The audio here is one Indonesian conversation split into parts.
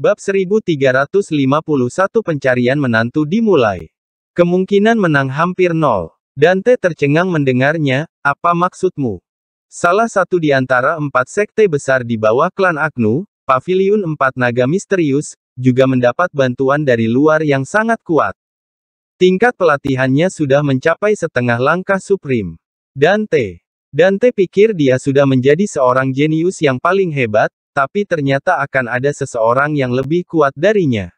Bab 1351 Pencarian Menantu dimulai. Kemungkinan menang hampir nol. Dante tercengang mendengarnya, apa maksudmu? Salah satu di antara empat sekte besar di bawah klan Agnu, Paviliun Empat Naga Misterius, juga mendapat bantuan dari luar yang sangat kuat. Tingkat pelatihannya sudah mencapai setengah langkah Supreme. Dante. Dante pikir dia sudah menjadi seorang jenius yang paling hebat, tapi ternyata akan ada seseorang yang lebih kuat darinya.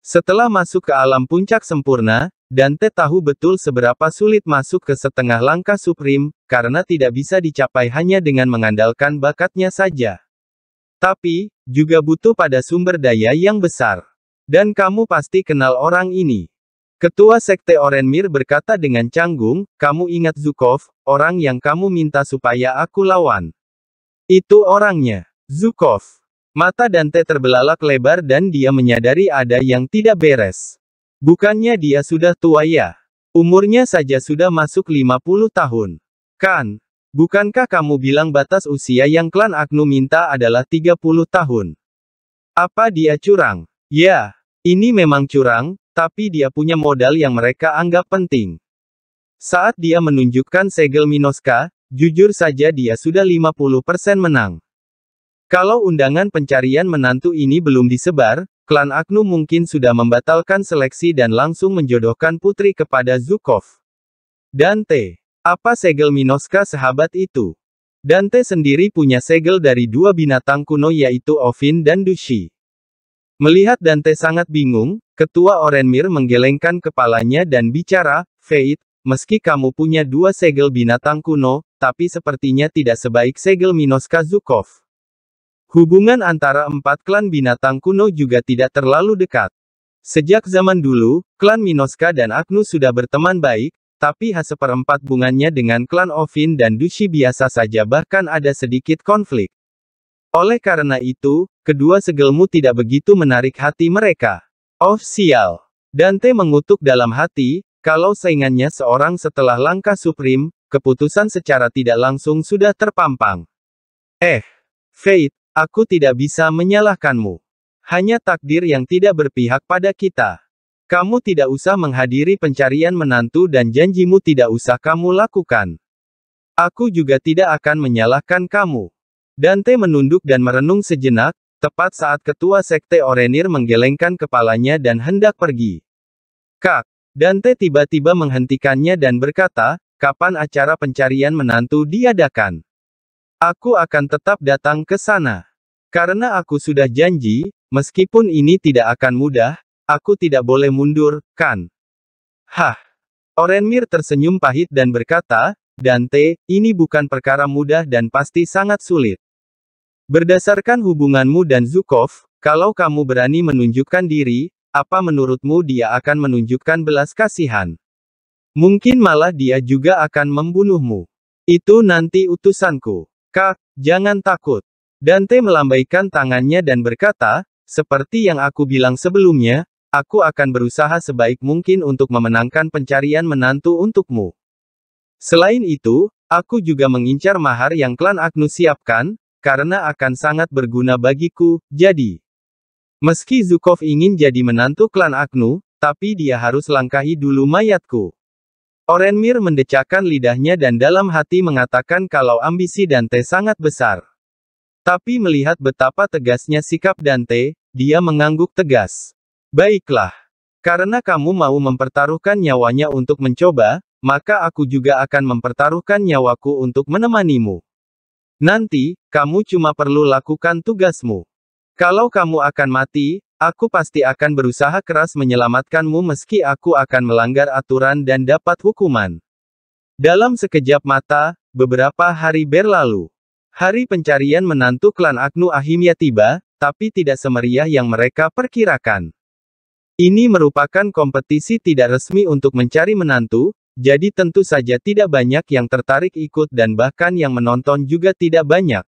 Setelah masuk ke alam puncak sempurna, Dante tahu betul seberapa sulit masuk ke setengah langkah Supreme, karena tidak bisa dicapai hanya dengan mengandalkan bakatnya saja. Tapi, juga butuh pada sumber daya yang besar. Dan kamu pasti kenal orang ini. Ketua Sekte Orenmir berkata dengan canggung, kamu ingat Zukov, orang yang kamu minta supaya aku lawan. Itu orangnya. Zukov. Mata Dante terbelalak lebar dan dia menyadari ada yang tidak beres. Bukannya dia sudah tua ya. Umurnya saja sudah masuk 50 tahun. Kan, bukankah kamu bilang batas usia yang klan Agnu minta adalah 30 tahun? Apa dia curang? Ya, ini memang curang, tapi dia punya modal yang mereka anggap penting. Saat dia menunjukkan segel Minoska, jujur saja dia sudah 50% menang. Kalau undangan pencarian menantu ini belum disebar, klan Agnu mungkin sudah membatalkan seleksi dan langsung menjodohkan putri kepada Zukov. Dante. Apa segel Minoska sahabat itu? Dante sendiri punya segel dari dua binatang kuno yaitu Ovin dan Dushi. Melihat Dante sangat bingung, ketua Orenmir menggelengkan kepalanya dan bicara, Faith. meski kamu punya dua segel binatang kuno, tapi sepertinya tidak sebaik segel Minoska Zukov. Hubungan antara empat klan binatang kuno juga tidak terlalu dekat. Sejak zaman dulu, klan Minoska dan Agnus sudah berteman baik, tapi hasil seperempat bunganya dengan klan Ovin dan Dushi biasa saja bahkan ada sedikit konflik. Oleh karena itu, kedua segelmu tidak begitu menarik hati mereka. Of sial. Dante mengutuk dalam hati, kalau saingannya seorang setelah langkah Supreme, keputusan secara tidak langsung sudah terpampang. Eh, Fate, Aku tidak bisa menyalahkanmu. Hanya takdir yang tidak berpihak pada kita. Kamu tidak usah menghadiri pencarian menantu dan janjimu tidak usah kamu lakukan. Aku juga tidak akan menyalahkan kamu. Dante menunduk dan merenung sejenak, tepat saat ketua sekte Orenir menggelengkan kepalanya dan hendak pergi. Kak, Dante tiba-tiba menghentikannya dan berkata, kapan acara pencarian menantu diadakan? Aku akan tetap datang ke sana. Karena aku sudah janji, meskipun ini tidak akan mudah, aku tidak boleh mundur, kan? Hah! Orenmir tersenyum pahit dan berkata, Dante, ini bukan perkara mudah dan pasti sangat sulit. Berdasarkan hubunganmu dan Zukov, kalau kamu berani menunjukkan diri, apa menurutmu dia akan menunjukkan belas kasihan? Mungkin malah dia juga akan membunuhmu. Itu nanti utusanku. Kak, jangan takut. Dante melambaikan tangannya dan berkata, seperti yang aku bilang sebelumnya, aku akan berusaha sebaik mungkin untuk memenangkan pencarian menantu untukmu. Selain itu, aku juga mengincar mahar yang klan Agnus siapkan, karena akan sangat berguna bagiku, jadi. Meski Zukov ingin jadi menantu klan Agnu, tapi dia harus langkahi dulu mayatku. Orenmir mendecakkan lidahnya dan dalam hati mengatakan kalau ambisi Dante sangat besar. Tapi melihat betapa tegasnya sikap Dante, dia mengangguk tegas. Baiklah. Karena kamu mau mempertaruhkan nyawanya untuk mencoba, maka aku juga akan mempertaruhkan nyawaku untuk menemanimu. Nanti, kamu cuma perlu lakukan tugasmu. Kalau kamu akan mati, aku pasti akan berusaha keras menyelamatkanmu meski aku akan melanggar aturan dan dapat hukuman. Dalam sekejap mata, beberapa hari berlalu. Hari pencarian menantu klan Agnu Ahimya tiba, tapi tidak semeriah yang mereka perkirakan. Ini merupakan kompetisi tidak resmi untuk mencari menantu, jadi tentu saja tidak banyak yang tertarik ikut dan bahkan yang menonton juga tidak banyak.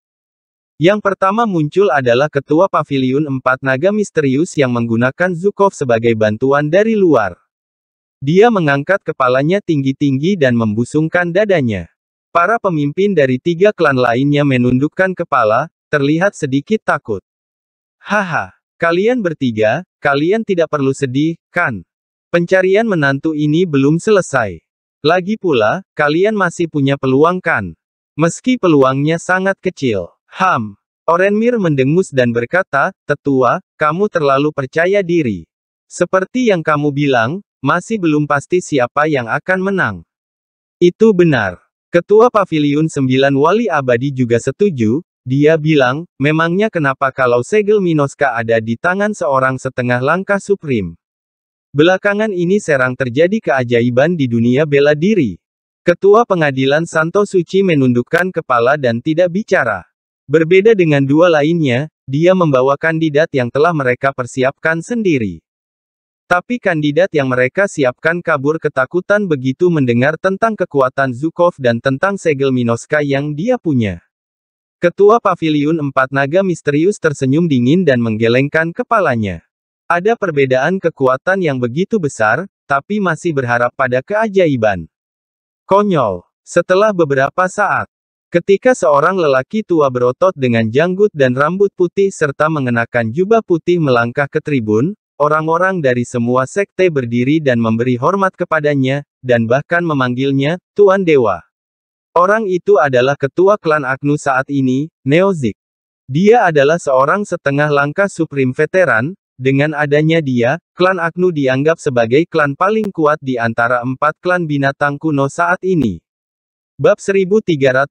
Yang pertama muncul adalah ketua pavilion empat naga misterius yang menggunakan Zukov sebagai bantuan dari luar. Dia mengangkat kepalanya tinggi-tinggi dan membusungkan dadanya. Para pemimpin dari tiga klan lainnya menundukkan kepala, terlihat sedikit takut. Haha, kalian bertiga, kalian tidak perlu sedih, kan? Pencarian menantu ini belum selesai. Lagi pula, kalian masih punya peluang kan? Meski peluangnya sangat kecil. Ham. Orenmir mendengus dan berkata, Tetua, kamu terlalu percaya diri. Seperti yang kamu bilang, masih belum pasti siapa yang akan menang. Itu benar. Ketua Paviliun 9 Wali Abadi juga setuju, dia bilang, memangnya kenapa kalau segel Minoska ada di tangan seorang setengah langkah Supreme. Belakangan ini serang terjadi keajaiban di dunia bela diri. Ketua pengadilan Santo Suci menundukkan kepala dan tidak bicara. Berbeda dengan dua lainnya, dia membawa kandidat yang telah mereka persiapkan sendiri. Tapi kandidat yang mereka siapkan kabur ketakutan begitu mendengar tentang kekuatan Zukov dan tentang segel Minoska yang dia punya. Ketua Paviliun Empat Naga misterius tersenyum dingin dan menggelengkan kepalanya. Ada perbedaan kekuatan yang begitu besar, tapi masih berharap pada keajaiban. Konyol. Setelah beberapa saat, ketika seorang lelaki tua berotot dengan janggut dan rambut putih serta mengenakan jubah putih melangkah ke tribun, Orang-orang dari semua sekte berdiri dan memberi hormat kepadanya, dan bahkan memanggilnya, Tuan Dewa. Orang itu adalah ketua klan Agnu saat ini, Neozik. Dia adalah seorang setengah langkah Supreme Veteran, dengan adanya dia, klan Agnu dianggap sebagai klan paling kuat di antara empat klan binatang kuno saat ini. Bab 1352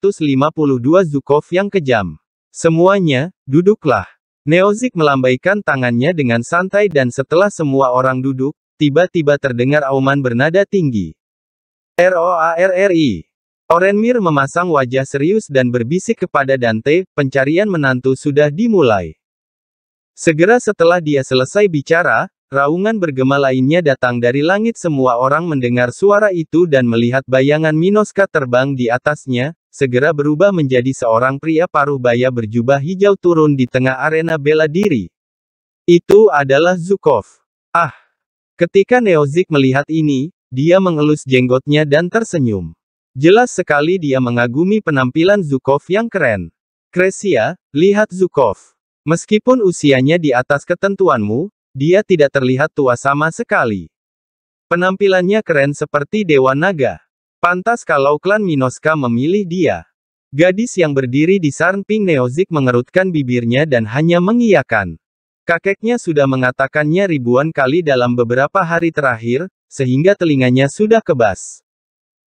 Zukov yang kejam. Semuanya, duduklah. Neozik melambaikan tangannya dengan santai dan setelah semua orang duduk, tiba-tiba terdengar auman bernada tinggi. ROARRI. Orenmir memasang wajah serius dan berbisik kepada Dante, pencarian menantu sudah dimulai. Segera setelah dia selesai bicara, raungan bergema lainnya datang dari langit semua orang mendengar suara itu dan melihat bayangan Minoska terbang di atasnya, segera berubah menjadi seorang pria paruh baya berjubah hijau turun di tengah arena bela diri. Itu adalah Zukov. Ah! Ketika Neozik melihat ini, dia mengelus jenggotnya dan tersenyum. Jelas sekali dia mengagumi penampilan Zukov yang keren. Kresia, lihat Zukov. Meskipun usianya di atas ketentuanmu, dia tidak terlihat tua sama sekali. Penampilannya keren seperti Dewa Naga. Pantas kalau klan Minoska memilih dia. Gadis yang berdiri di samping Neozik mengerutkan bibirnya dan hanya mengiyakan. Kakeknya sudah mengatakannya ribuan kali dalam beberapa hari terakhir, sehingga telinganya sudah kebas.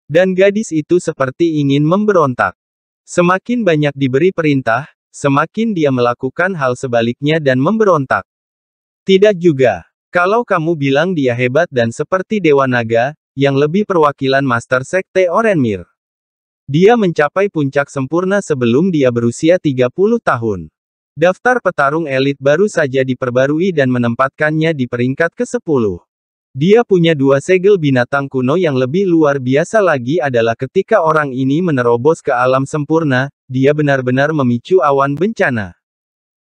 Dan gadis itu seperti ingin memberontak. Semakin banyak diberi perintah, semakin dia melakukan hal sebaliknya dan memberontak. Tidak juga. Kalau kamu bilang dia hebat dan seperti Dewa Naga, yang lebih perwakilan Master Sekte Orenmir. Dia mencapai puncak sempurna sebelum dia berusia 30 tahun. Daftar petarung elit baru saja diperbarui dan menempatkannya di peringkat ke-10. Dia punya dua segel binatang kuno yang lebih luar biasa lagi adalah ketika orang ini menerobos ke alam sempurna, dia benar-benar memicu awan bencana.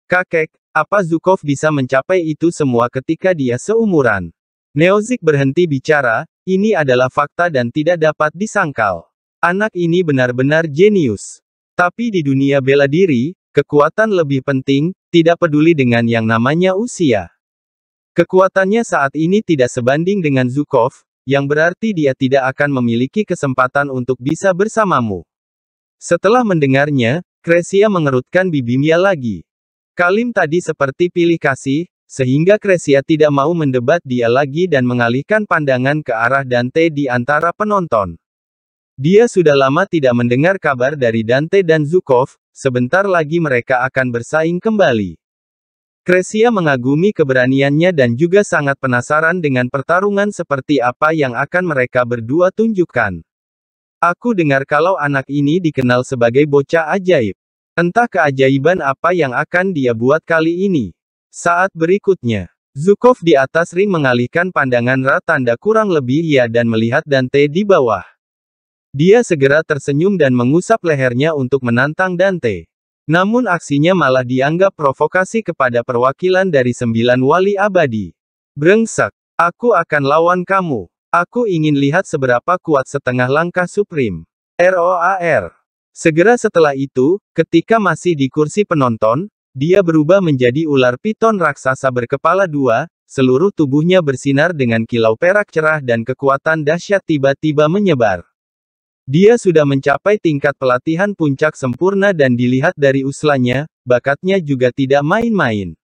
Kakek, apa Zukov bisa mencapai itu semua ketika dia seumuran? Neozik berhenti bicara, ini adalah fakta dan tidak dapat disangkal. Anak ini benar-benar jenius. Tapi di dunia bela diri, kekuatan lebih penting, tidak peduli dengan yang namanya usia. Kekuatannya saat ini tidak sebanding dengan Zukov, yang berarti dia tidak akan memiliki kesempatan untuk bisa bersamamu. Setelah mendengarnya, Kresia mengerutkan bibimnya lagi. Kalim tadi seperti pilih kasih, sehingga Kresia tidak mau mendebat dia lagi dan mengalihkan pandangan ke arah Dante di antara penonton. Dia sudah lama tidak mendengar kabar dari Dante dan Zukov, sebentar lagi mereka akan bersaing kembali. Kresia mengagumi keberaniannya dan juga sangat penasaran dengan pertarungan seperti apa yang akan mereka berdua tunjukkan. Aku dengar kalau anak ini dikenal sebagai bocah ajaib. Entah keajaiban apa yang akan dia buat kali ini. Saat berikutnya, Zukov di atas ring mengalihkan pandangan Ra tanda kurang lebih ia dan melihat Dante di bawah. Dia segera tersenyum dan mengusap lehernya untuk menantang Dante. Namun aksinya malah dianggap provokasi kepada perwakilan dari sembilan wali abadi. Brengsak, aku akan lawan kamu. Aku ingin lihat seberapa kuat setengah langkah Supreme. ROAR. Segera setelah itu, ketika masih di kursi penonton, dia berubah menjadi ular piton raksasa berkepala dua, seluruh tubuhnya bersinar dengan kilau perak cerah dan kekuatan dahsyat tiba-tiba menyebar. Dia sudah mencapai tingkat pelatihan puncak sempurna dan dilihat dari uslanya, bakatnya juga tidak main-main.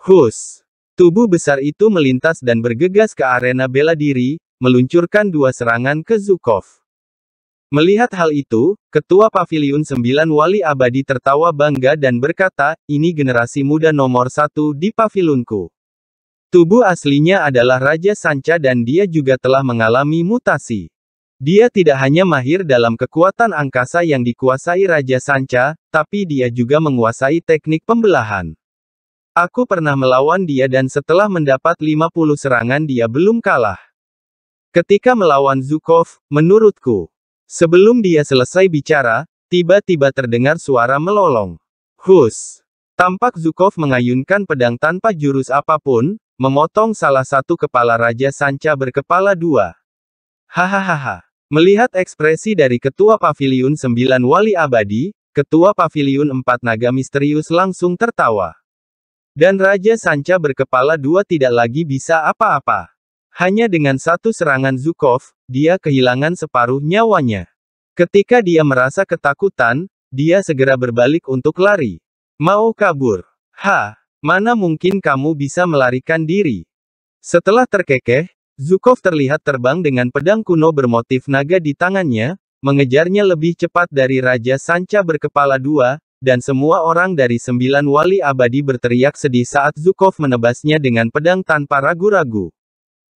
Hus! Tubuh besar itu melintas dan bergegas ke arena bela diri, meluncurkan dua serangan ke Zukov. Melihat hal itu, Ketua Paviliun 9 Wali Abadi tertawa bangga dan berkata, ini generasi muda nomor satu di pavilunku. Tubuh aslinya adalah Raja Sanca dan dia juga telah mengalami mutasi. Dia tidak hanya mahir dalam kekuatan angkasa yang dikuasai Raja Sanca, tapi dia juga menguasai teknik pembelahan. Aku pernah melawan dia dan setelah mendapat 50 serangan dia belum kalah. Ketika melawan Zukov, menurutku, Sebelum dia selesai bicara, tiba-tiba terdengar suara melolong. Hus! Tampak Zukov mengayunkan pedang tanpa jurus apapun, memotong salah satu kepala Raja Sanca berkepala dua. Hahaha. Melihat ekspresi dari Ketua Paviliun Sembilan Wali Abadi, Ketua Paviliun Empat Naga Misterius langsung tertawa. Dan Raja Sanca berkepala dua tidak lagi bisa apa-apa. Hanya dengan satu serangan Zukov, dia kehilangan separuh nyawanya. Ketika dia merasa ketakutan, dia segera berbalik untuk lari. Mau kabur? Ha, mana mungkin kamu bisa melarikan diri? Setelah terkekeh, Zukov terlihat terbang dengan pedang kuno bermotif naga di tangannya, mengejarnya lebih cepat dari Raja Sanca berkepala dua, dan semua orang dari sembilan wali abadi berteriak sedih saat Zukov menebasnya dengan pedang tanpa ragu-ragu.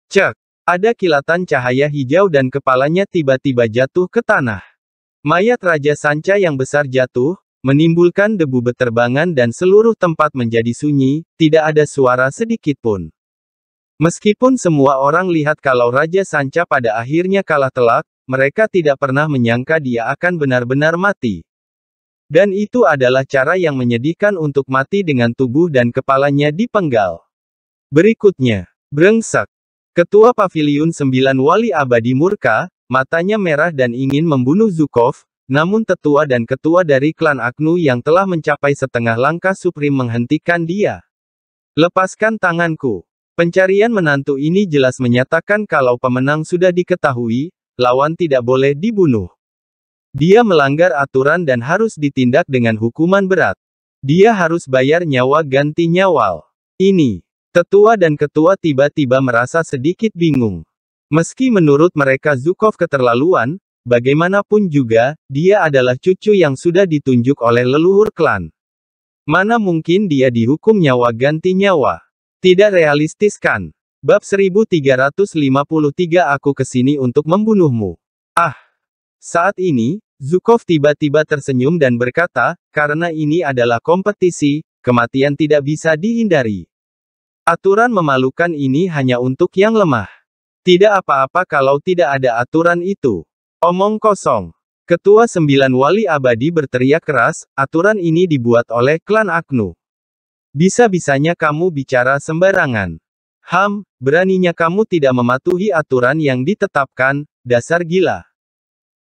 Cek, ada kilatan cahaya hijau dan kepalanya tiba-tiba jatuh ke tanah. Mayat Raja Sanca yang besar jatuh, menimbulkan debu beterbangan dan seluruh tempat menjadi sunyi, tidak ada suara sedikit pun. Meskipun semua orang lihat kalau Raja Sanca pada akhirnya kalah telak, mereka tidak pernah menyangka dia akan benar-benar mati. Dan itu adalah cara yang menyedihkan untuk mati dengan tubuh dan kepalanya dipenggal. Berikutnya, brengsek. Ketua Paviliun 9 Wali Abadi murka, matanya merah dan ingin membunuh Zukov, namun tetua dan ketua dari klan Agnu yang telah mencapai setengah langkah Supreme menghentikan dia. Lepaskan tanganku. Pencarian menantu ini jelas menyatakan kalau pemenang sudah diketahui, lawan tidak boleh dibunuh. Dia melanggar aturan dan harus ditindak dengan hukuman berat. Dia harus bayar nyawa ganti nyawal. Ini, Tetua dan ketua tiba-tiba merasa sedikit bingung. Meski menurut mereka Zukov keterlaluan, bagaimanapun juga, dia adalah cucu yang sudah ditunjuk oleh leluhur klan. Mana mungkin dia dihukum nyawa ganti nyawa? Tidak realistis kan? Bab 1353 aku kesini untuk membunuhmu. Ah! Saat ini, Zukov tiba-tiba tersenyum dan berkata, karena ini adalah kompetisi, kematian tidak bisa dihindari. Aturan memalukan ini hanya untuk yang lemah. Tidak apa-apa kalau tidak ada aturan itu. Omong kosong. Ketua sembilan wali abadi berteriak keras, aturan ini dibuat oleh klan Aknu. Bisa-bisanya kamu bicara sembarangan. Ham, beraninya kamu tidak mematuhi aturan yang ditetapkan, dasar gila.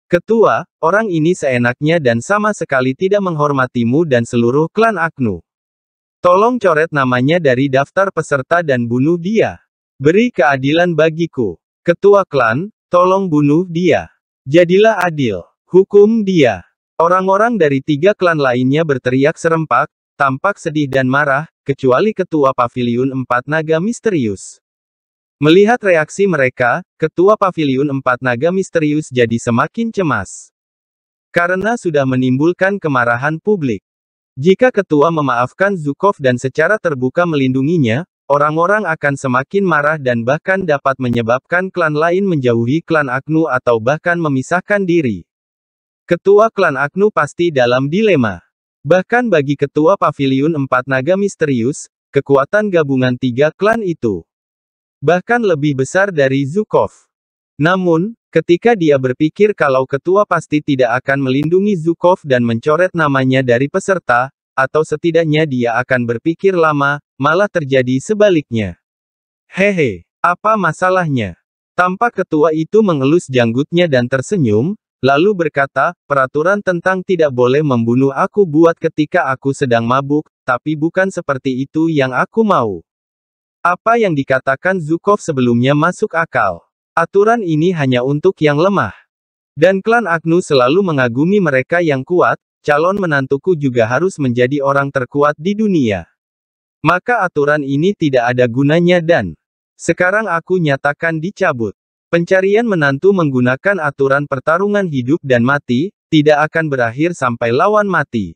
Ketua, orang ini seenaknya dan sama sekali tidak menghormatimu dan seluruh klan Aknu. Tolong coret namanya dari daftar peserta dan bunuh dia. Beri keadilan bagiku. Ketua klan, tolong bunuh dia. Jadilah adil. Hukum dia. Orang-orang dari tiga klan lainnya berteriak serempak, tampak sedih dan marah, kecuali ketua pavilion empat naga misterius. Melihat reaksi mereka, ketua pavilion empat naga misterius jadi semakin cemas. Karena sudah menimbulkan kemarahan publik. Jika ketua memaafkan Zukov dan secara terbuka melindunginya, orang-orang akan semakin marah dan bahkan dapat menyebabkan klan lain menjauhi klan Agnu atau bahkan memisahkan diri. Ketua klan Agnu pasti dalam dilema. Bahkan bagi ketua pavilion empat naga misterius, kekuatan gabungan tiga klan itu bahkan lebih besar dari Zukov. Namun, Ketika dia berpikir kalau ketua pasti tidak akan melindungi Zukov dan mencoret namanya dari peserta, atau setidaknya dia akan berpikir lama, malah terjadi sebaliknya. Hehe, apa masalahnya? Tampak ketua itu mengelus janggutnya dan tersenyum, lalu berkata, peraturan tentang tidak boleh membunuh aku buat ketika aku sedang mabuk, tapi bukan seperti itu yang aku mau. Apa yang dikatakan Zukov sebelumnya masuk akal. Aturan ini hanya untuk yang lemah. Dan klan Agnu selalu mengagumi mereka yang kuat, calon menantuku juga harus menjadi orang terkuat di dunia. Maka aturan ini tidak ada gunanya dan sekarang aku nyatakan dicabut. Pencarian menantu menggunakan aturan pertarungan hidup dan mati, tidak akan berakhir sampai lawan mati.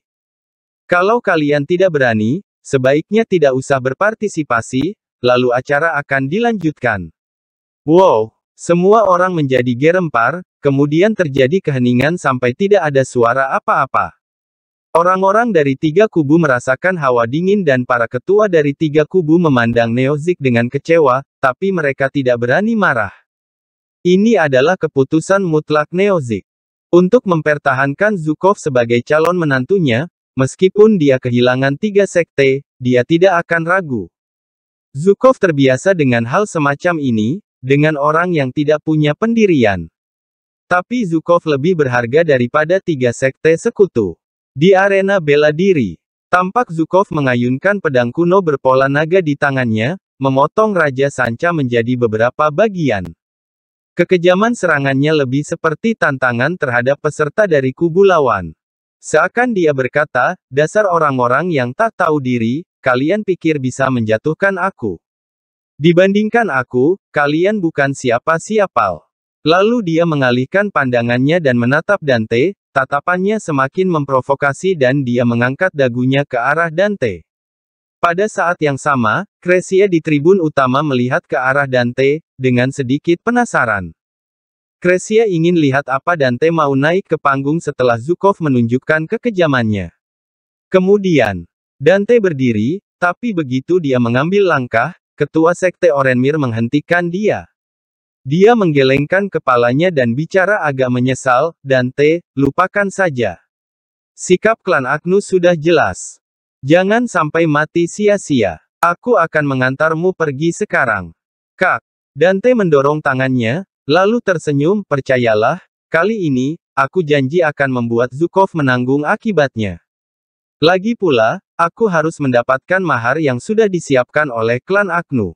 Kalau kalian tidak berani, sebaiknya tidak usah berpartisipasi, lalu acara akan dilanjutkan. Wow, semua orang menjadi gerempar, kemudian terjadi keheningan sampai tidak ada suara apa-apa. Orang-orang dari tiga kubu merasakan hawa dingin dan para ketua dari tiga kubu memandang Neozik dengan kecewa, tapi mereka tidak berani marah. Ini adalah keputusan mutlak Neozik. Untuk mempertahankan Zukov sebagai calon menantunya, meskipun dia kehilangan tiga sekte, dia tidak akan ragu. Zukov terbiasa dengan hal semacam ini, dengan orang yang tidak punya pendirian. Tapi Zukov lebih berharga daripada tiga sekte sekutu. Di arena bela diri, tampak Zukov mengayunkan pedang kuno berpola naga di tangannya, memotong Raja Sanca menjadi beberapa bagian. Kekejaman serangannya lebih seperti tantangan terhadap peserta dari kubu lawan. Seakan dia berkata, dasar orang-orang yang tak tahu diri, kalian pikir bisa menjatuhkan aku. Dibandingkan aku, kalian bukan siapa siapa Lalu dia mengalihkan pandangannya dan menatap Dante, tatapannya semakin memprovokasi dan dia mengangkat dagunya ke arah Dante. Pada saat yang sama, Kresia di tribun utama melihat ke arah Dante, dengan sedikit penasaran. Kresia ingin lihat apa Dante mau naik ke panggung setelah Zukov menunjukkan kekejamannya. Kemudian, Dante berdiri, tapi begitu dia mengambil langkah, Ketua Sekte Orenmir menghentikan dia. Dia menggelengkan kepalanya dan bicara agak menyesal, Dante, lupakan saja. Sikap klan Agnus sudah jelas. Jangan sampai mati sia-sia. Aku akan mengantarmu pergi sekarang. Kak, Dante mendorong tangannya, lalu tersenyum, percayalah, kali ini, aku janji akan membuat Zukov menanggung akibatnya. Lagi pula, Aku harus mendapatkan mahar yang sudah disiapkan oleh klan Agnu.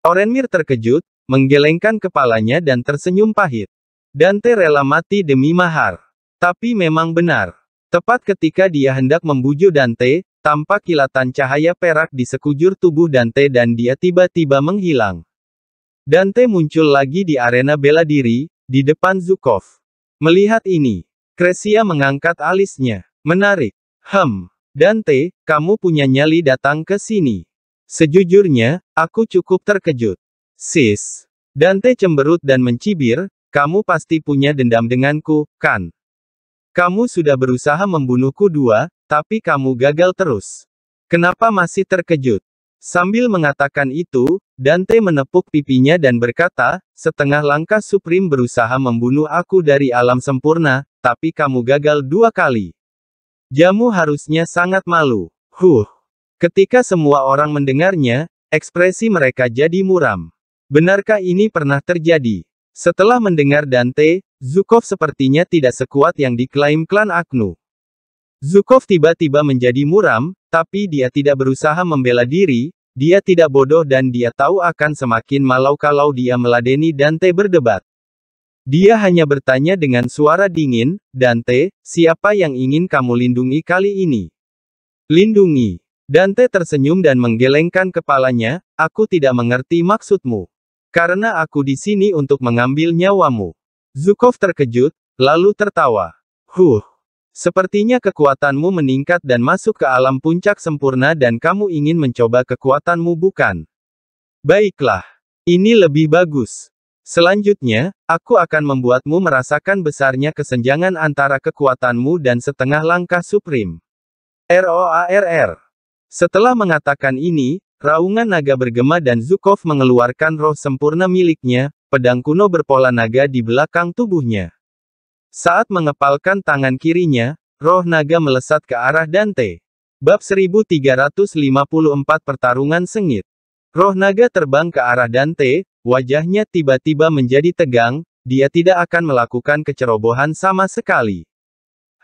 Orenmir terkejut, menggelengkan kepalanya dan tersenyum pahit. Dante rela mati demi mahar. Tapi memang benar. Tepat ketika dia hendak membujuk Dante, tampak kilatan cahaya perak di sekujur tubuh Dante dan dia tiba-tiba menghilang. Dante muncul lagi di arena bela diri, di depan Zukov. Melihat ini, Kresia mengangkat alisnya. Menarik. Hem. Dante, kamu punya nyali datang ke sini. Sejujurnya, aku cukup terkejut. Sis. Dante cemberut dan mencibir, kamu pasti punya dendam denganku, kan? Kamu sudah berusaha membunuhku dua, tapi kamu gagal terus. Kenapa masih terkejut? Sambil mengatakan itu, Dante menepuk pipinya dan berkata, setengah langkah Supreme berusaha membunuh aku dari alam sempurna, tapi kamu gagal dua kali. Jamu harusnya sangat malu. Huh. Ketika semua orang mendengarnya, ekspresi mereka jadi muram. Benarkah ini pernah terjadi? Setelah mendengar Dante, Zukov sepertinya tidak sekuat yang diklaim klan Agnu. Zukov tiba-tiba menjadi muram, tapi dia tidak berusaha membela diri, dia tidak bodoh dan dia tahu akan semakin malau kalau dia meladeni Dante berdebat. Dia hanya bertanya dengan suara dingin, Dante, siapa yang ingin kamu lindungi kali ini? Lindungi. Dante tersenyum dan menggelengkan kepalanya, aku tidak mengerti maksudmu. Karena aku di sini untuk mengambil nyawamu. Zukov terkejut, lalu tertawa. Huh. Sepertinya kekuatanmu meningkat dan masuk ke alam puncak sempurna dan kamu ingin mencoba kekuatanmu bukan? Baiklah. Ini lebih bagus. Selanjutnya, aku akan membuatmu merasakan besarnya kesenjangan antara kekuatanmu dan setengah langkah Supreme. ROARR. Setelah mengatakan ini, raungan naga bergema dan Zukov mengeluarkan roh sempurna miliknya, pedang kuno berpola naga di belakang tubuhnya. Saat mengepalkan tangan kirinya, roh naga melesat ke arah Dante. Bab 1354 Pertarungan Sengit. Roh naga terbang ke arah Dante, Wajahnya tiba-tiba menjadi tegang, dia tidak akan melakukan kecerobohan sama sekali.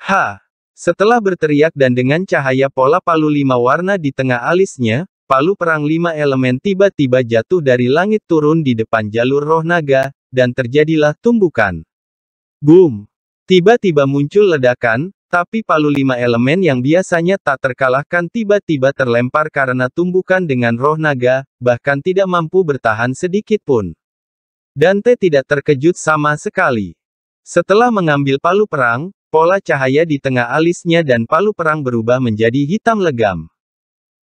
Ha! Setelah berteriak dan dengan cahaya pola palu lima warna di tengah alisnya, palu perang lima elemen tiba-tiba jatuh dari langit turun di depan jalur roh naga, dan terjadilah tumbukan. Boom! Tiba-tiba muncul ledakan, tapi palu lima elemen yang biasanya tak terkalahkan tiba-tiba terlempar karena tumbukan dengan roh naga, bahkan tidak mampu bertahan sedikit pun. Dante tidak terkejut sama sekali. Setelah mengambil palu perang, pola cahaya di tengah alisnya dan palu perang berubah menjadi hitam legam.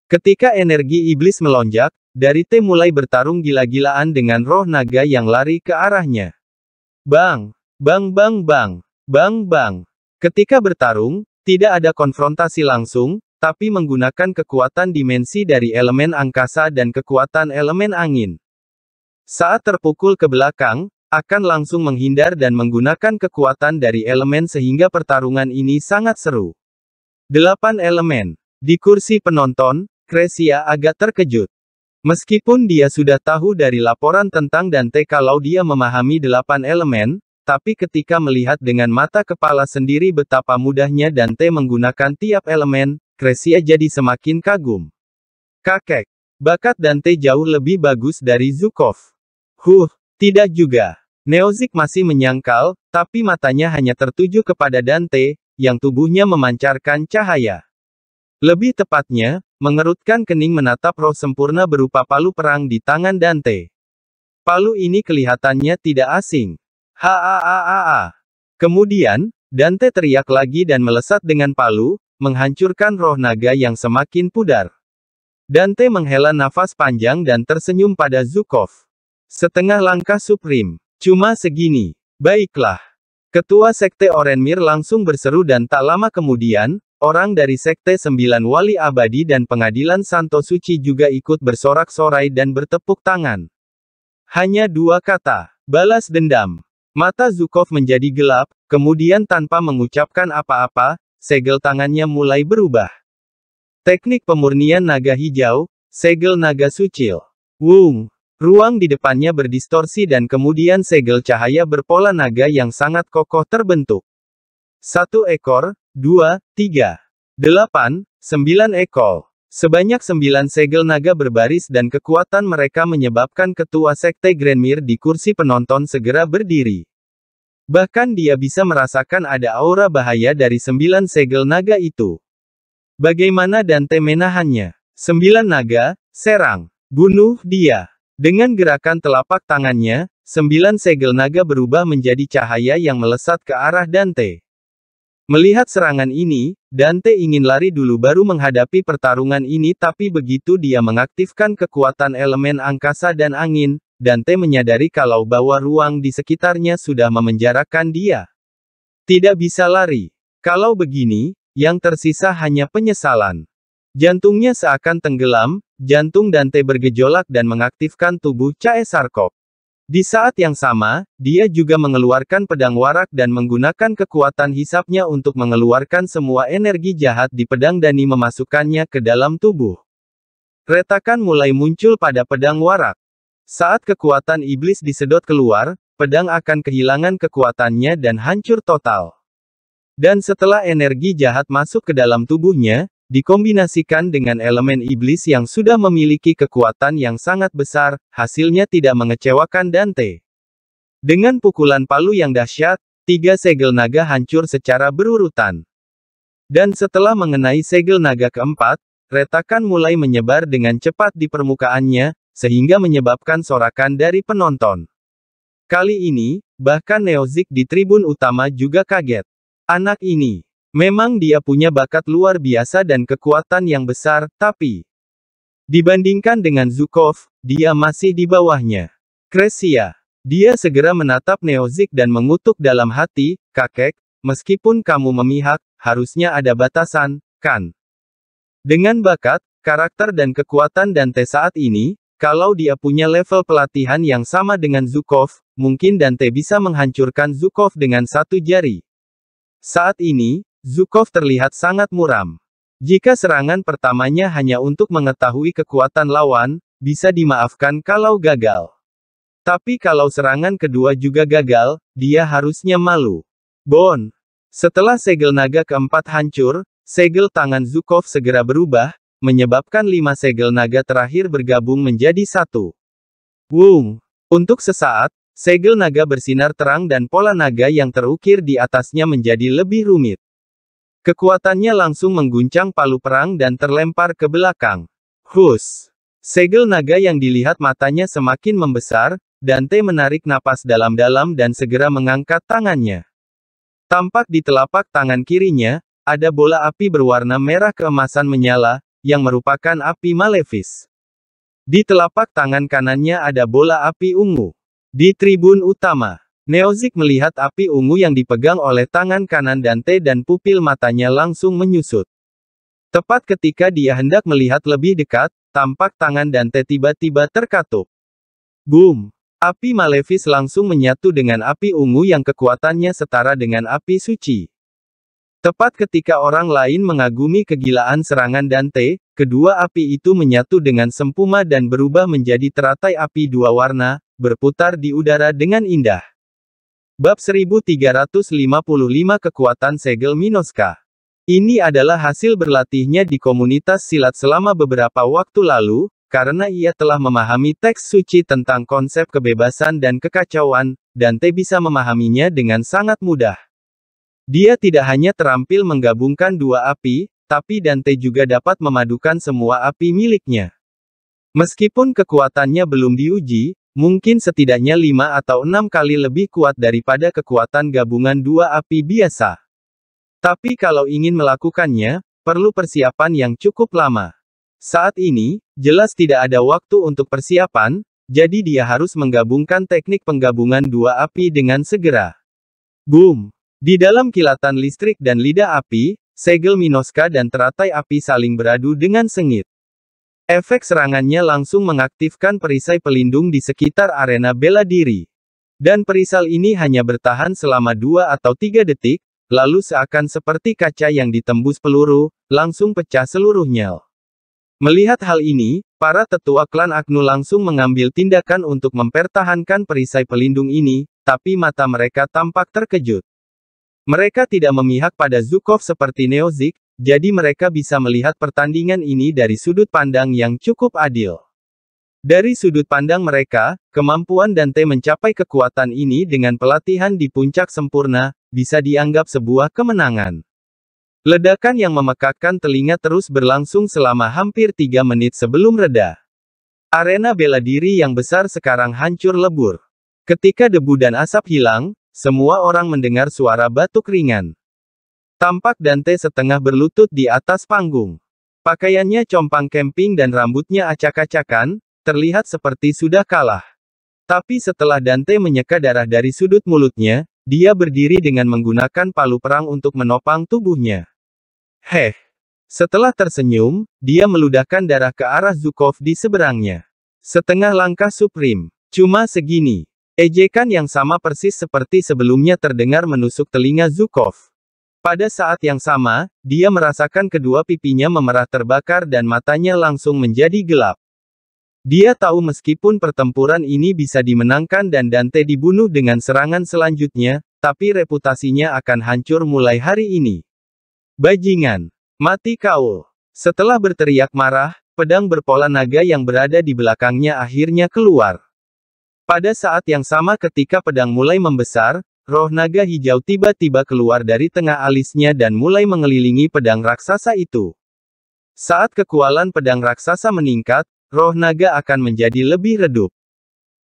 Ketika energi iblis melonjak, dari T mulai bertarung gila-gilaan dengan roh naga yang lari ke arahnya. Bang! Bang bang bang! Bang bang! Ketika bertarung, tidak ada konfrontasi langsung, tapi menggunakan kekuatan dimensi dari elemen angkasa dan kekuatan elemen angin. Saat terpukul ke belakang, akan langsung menghindar dan menggunakan kekuatan dari elemen sehingga pertarungan ini sangat seru. 8 elemen. Di kursi penonton, Kresia agak terkejut. Meskipun dia sudah tahu dari laporan tentang Dante kalau dia memahami delapan elemen, tapi ketika melihat dengan mata kepala sendiri betapa mudahnya Dante menggunakan tiap elemen, Cresia jadi semakin kagum. Kakek, bakat Dante jauh lebih bagus dari Zukov. Huh, tidak juga. Neozik masih menyangkal, tapi matanya hanya tertuju kepada Dante, yang tubuhnya memancarkan cahaya. Lebih tepatnya, mengerutkan kening menatap roh sempurna berupa palu perang di tangan Dante. Palu ini kelihatannya tidak asing. Haaaaa. Kemudian, Dante teriak lagi dan melesat dengan palu, menghancurkan roh naga yang semakin pudar. Dante menghela nafas panjang dan tersenyum pada Zukov. Setengah langkah Supreme. Cuma segini. Baiklah. Ketua Sekte Orenmir langsung berseru dan tak lama kemudian, Orang dari Sekte Sembilan Wali Abadi dan Pengadilan Santo Suci juga ikut bersorak-sorai dan bertepuk tangan. Hanya dua kata, balas dendam. Mata Zukov menjadi gelap, kemudian tanpa mengucapkan apa-apa, segel tangannya mulai berubah. Teknik pemurnian naga hijau, segel naga sucil. Wung. Ruang di depannya berdistorsi dan kemudian segel cahaya berpola naga yang sangat kokoh terbentuk. Satu ekor, dua, tiga, delapan, sembilan ekor. Sebanyak sembilan segel naga berbaris dan kekuatan mereka menyebabkan ketua sekte Grenmir di kursi penonton segera berdiri. Bahkan dia bisa merasakan ada aura bahaya dari sembilan segel naga itu. Bagaimana Dante menahannya? Sembilan naga, serang, bunuh dia. Dengan gerakan telapak tangannya, sembilan segel naga berubah menjadi cahaya yang melesat ke arah Dante. Melihat serangan ini, Dante ingin lari dulu baru menghadapi pertarungan ini tapi begitu dia mengaktifkan kekuatan elemen angkasa dan angin, Dante menyadari kalau bahwa ruang di sekitarnya sudah memenjarakan dia. Tidak bisa lari. Kalau begini, yang tersisa hanya penyesalan. Jantungnya seakan tenggelam, jantung Dante bergejolak dan mengaktifkan tubuh Caesarkop. Di saat yang sama, dia juga mengeluarkan pedang warak dan menggunakan kekuatan hisapnya untuk mengeluarkan semua energi jahat di pedang Dani memasukkannya ke dalam tubuh. Retakan mulai muncul pada pedang warak. Saat kekuatan iblis disedot keluar, pedang akan kehilangan kekuatannya dan hancur total. Dan setelah energi jahat masuk ke dalam tubuhnya, Dikombinasikan dengan elemen iblis yang sudah memiliki kekuatan yang sangat besar, hasilnya tidak mengecewakan Dante. Dengan pukulan palu yang dahsyat, tiga segel naga hancur secara berurutan. Dan setelah mengenai segel naga keempat, retakan mulai menyebar dengan cepat di permukaannya, sehingga menyebabkan sorakan dari penonton. Kali ini, bahkan Neozik di tribun utama juga kaget. Anak ini, Memang dia punya bakat luar biasa dan kekuatan yang besar, tapi dibandingkan dengan Zukov, dia masih di bawahnya. Kresia. Dia segera menatap Neozik dan mengutuk dalam hati, kakek, meskipun kamu memihak, harusnya ada batasan, kan? Dengan bakat, karakter dan kekuatan Dante saat ini, kalau dia punya level pelatihan yang sama dengan Zukov, mungkin Dante bisa menghancurkan Zukov dengan satu jari. Saat ini, Zukov terlihat sangat muram. Jika serangan pertamanya hanya untuk mengetahui kekuatan lawan, bisa dimaafkan kalau gagal. Tapi kalau serangan kedua juga gagal, dia harusnya malu. Bon. Setelah segel naga keempat hancur, segel tangan Zukov segera berubah, menyebabkan lima segel naga terakhir bergabung menjadi satu. Wung. Untuk sesaat, segel naga bersinar terang dan pola naga yang terukir di atasnya menjadi lebih rumit. Kekuatannya langsung mengguncang palu perang dan terlempar ke belakang. Hus! Segel naga yang dilihat matanya semakin membesar, Dante menarik napas dalam-dalam dan segera mengangkat tangannya. Tampak di telapak tangan kirinya, ada bola api berwarna merah keemasan menyala, yang merupakan api malevis. Di telapak tangan kanannya ada bola api ungu. Di tribun utama, Neozik melihat api ungu yang dipegang oleh tangan kanan Dante dan pupil matanya langsung menyusut. Tepat ketika dia hendak melihat lebih dekat, tampak tangan Dante tiba-tiba terkatup. Boom! Api malevis langsung menyatu dengan api ungu yang kekuatannya setara dengan api suci. Tepat ketika orang lain mengagumi kegilaan serangan Dante, kedua api itu menyatu dengan sempuma dan berubah menjadi teratai api dua warna, berputar di udara dengan indah. Bab 1355 Kekuatan Segel Minoska Ini adalah hasil berlatihnya di komunitas silat selama beberapa waktu lalu, karena ia telah memahami teks suci tentang konsep kebebasan dan kekacauan, dan Te bisa memahaminya dengan sangat mudah. Dia tidak hanya terampil menggabungkan dua api, tapi Dante juga dapat memadukan semua api miliknya. Meskipun kekuatannya belum diuji, Mungkin setidaknya lima atau enam kali lebih kuat daripada kekuatan gabungan dua api biasa. Tapi kalau ingin melakukannya, perlu persiapan yang cukup lama. Saat ini, jelas tidak ada waktu untuk persiapan, jadi dia harus menggabungkan teknik penggabungan dua api dengan segera. Boom! Di dalam kilatan listrik dan lidah api, segel Minoska dan teratai api saling beradu dengan sengit. Efek serangannya langsung mengaktifkan perisai pelindung di sekitar arena bela diri. Dan perisal ini hanya bertahan selama dua atau tiga detik, lalu seakan seperti kaca yang ditembus peluru, langsung pecah seluruhnya. Melihat hal ini, para tetua klan Agnu langsung mengambil tindakan untuk mempertahankan perisai pelindung ini, tapi mata mereka tampak terkejut. Mereka tidak memihak pada Zukov seperti Neozik, jadi mereka bisa melihat pertandingan ini dari sudut pandang yang cukup adil. Dari sudut pandang mereka, kemampuan Dante mencapai kekuatan ini dengan pelatihan di puncak sempurna, bisa dianggap sebuah kemenangan. Ledakan yang memekakkan telinga terus berlangsung selama hampir tiga menit sebelum reda. Arena bela diri yang besar sekarang hancur lebur. Ketika debu dan asap hilang, semua orang mendengar suara batuk ringan. Tampak Dante setengah berlutut di atas panggung. Pakaiannya compang camping dan rambutnya acak-acakan, terlihat seperti sudah kalah. Tapi setelah Dante menyeka darah dari sudut mulutnya, dia berdiri dengan menggunakan palu perang untuk menopang tubuhnya. Heh. Setelah tersenyum, dia meludahkan darah ke arah Zukov di seberangnya. Setengah langkah Supreme. Cuma segini. Ejekan yang sama persis seperti sebelumnya terdengar menusuk telinga Zukov. Pada saat yang sama, dia merasakan kedua pipinya memerah terbakar dan matanya langsung menjadi gelap. Dia tahu meskipun pertempuran ini bisa dimenangkan dan Dante dibunuh dengan serangan selanjutnya, tapi reputasinya akan hancur mulai hari ini. Bajingan! Mati kau! Setelah berteriak marah, pedang berpola naga yang berada di belakangnya akhirnya keluar. Pada saat yang sama ketika pedang mulai membesar, Roh naga hijau tiba-tiba keluar dari tengah alisnya dan mulai mengelilingi pedang raksasa itu. Saat kekualan pedang raksasa meningkat, roh naga akan menjadi lebih redup.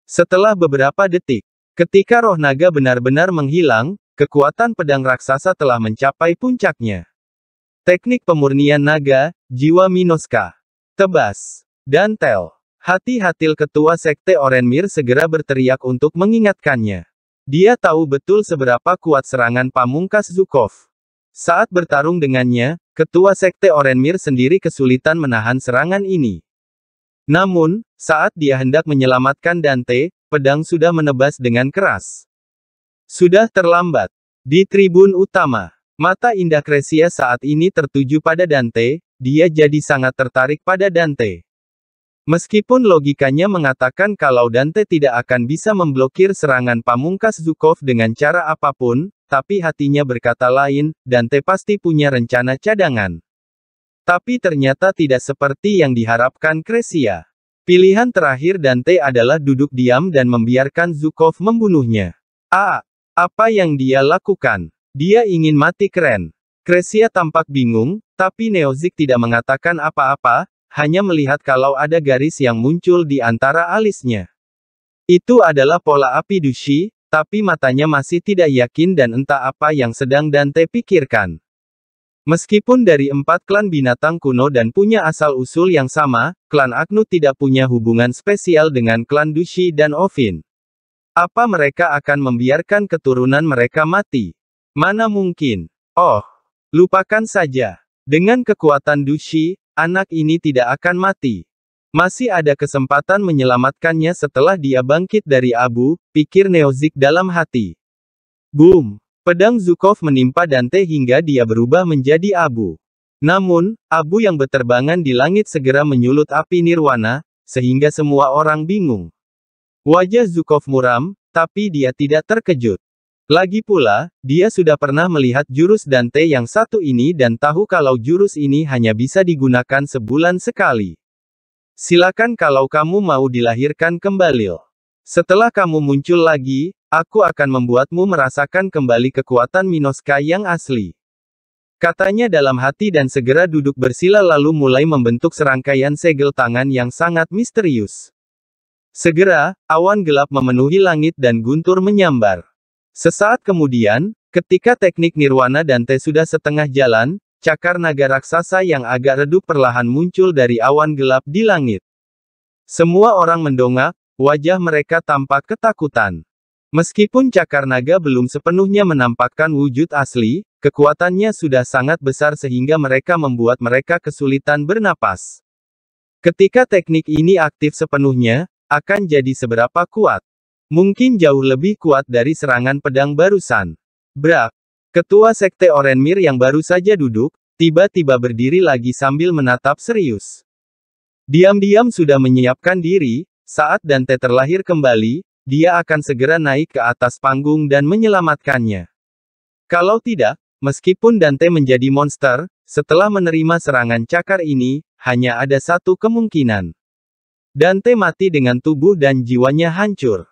Setelah beberapa detik, ketika roh naga benar-benar menghilang, kekuatan pedang raksasa telah mencapai puncaknya. Teknik pemurnian naga, jiwa Minoska, tebas, dan tel. Hati-hatil ketua sekte Orenmir segera berteriak untuk mengingatkannya. Dia tahu betul seberapa kuat serangan pamungkas Zukov. Saat bertarung dengannya, ketua sekte Orenmir sendiri kesulitan menahan serangan ini. Namun, saat dia hendak menyelamatkan Dante, pedang sudah menebas dengan keras. Sudah terlambat. Di tribun utama, mata indah Kresia saat ini tertuju pada Dante, dia jadi sangat tertarik pada Dante. Meskipun logikanya mengatakan kalau Dante tidak akan bisa memblokir serangan pamungkas Zukov dengan cara apapun, tapi hatinya berkata lain, Dante pasti punya rencana cadangan. Tapi ternyata tidak seperti yang diharapkan Kresia. Pilihan terakhir Dante adalah duduk diam dan membiarkan Zukov membunuhnya. A. Apa yang dia lakukan? Dia ingin mati keren. Kresia tampak bingung, tapi Neozik tidak mengatakan apa-apa, hanya melihat kalau ada garis yang muncul di antara alisnya. Itu adalah pola api Dushi, tapi matanya masih tidak yakin dan entah apa yang sedang Dante pikirkan. Meskipun dari empat klan binatang kuno dan punya asal-usul yang sama, klan Agnu tidak punya hubungan spesial dengan klan Dushi dan Ovin. Apa mereka akan membiarkan keturunan mereka mati? Mana mungkin? Oh, lupakan saja. Dengan kekuatan Dushi, Anak ini tidak akan mati. Masih ada kesempatan menyelamatkannya setelah dia bangkit dari abu, pikir Neozik dalam hati. Boom! Pedang Zukov menimpa Dante hingga dia berubah menjadi abu. Namun, abu yang berterbangan di langit segera menyulut api nirwana, sehingga semua orang bingung. Wajah Zukov muram, tapi dia tidak terkejut. Lagi pula, dia sudah pernah melihat jurus Dante yang satu ini dan tahu kalau jurus ini hanya bisa digunakan sebulan sekali. Silakan kalau kamu mau dilahirkan kembali. Setelah kamu muncul lagi, aku akan membuatmu merasakan kembali kekuatan Minoska yang asli. Katanya dalam hati dan segera duduk bersila lalu mulai membentuk serangkaian segel tangan yang sangat misterius. Segera, awan gelap memenuhi langit dan guntur menyambar. Sesaat kemudian, ketika teknik nirwana Dante sudah setengah jalan, cakar naga raksasa yang agak redup perlahan muncul dari awan gelap di langit. Semua orang mendongak, wajah mereka tampak ketakutan. Meskipun cakar naga belum sepenuhnya menampakkan wujud asli, kekuatannya sudah sangat besar sehingga mereka membuat mereka kesulitan bernapas. Ketika teknik ini aktif sepenuhnya, akan jadi seberapa kuat. Mungkin jauh lebih kuat dari serangan pedang barusan. Brak. Ketua Sekte Orenmir yang baru saja duduk, tiba-tiba berdiri lagi sambil menatap serius. Diam-diam sudah menyiapkan diri, saat Dante terlahir kembali, dia akan segera naik ke atas panggung dan menyelamatkannya. Kalau tidak, meskipun Dante menjadi monster, setelah menerima serangan cakar ini, hanya ada satu kemungkinan. Dante mati dengan tubuh dan jiwanya hancur.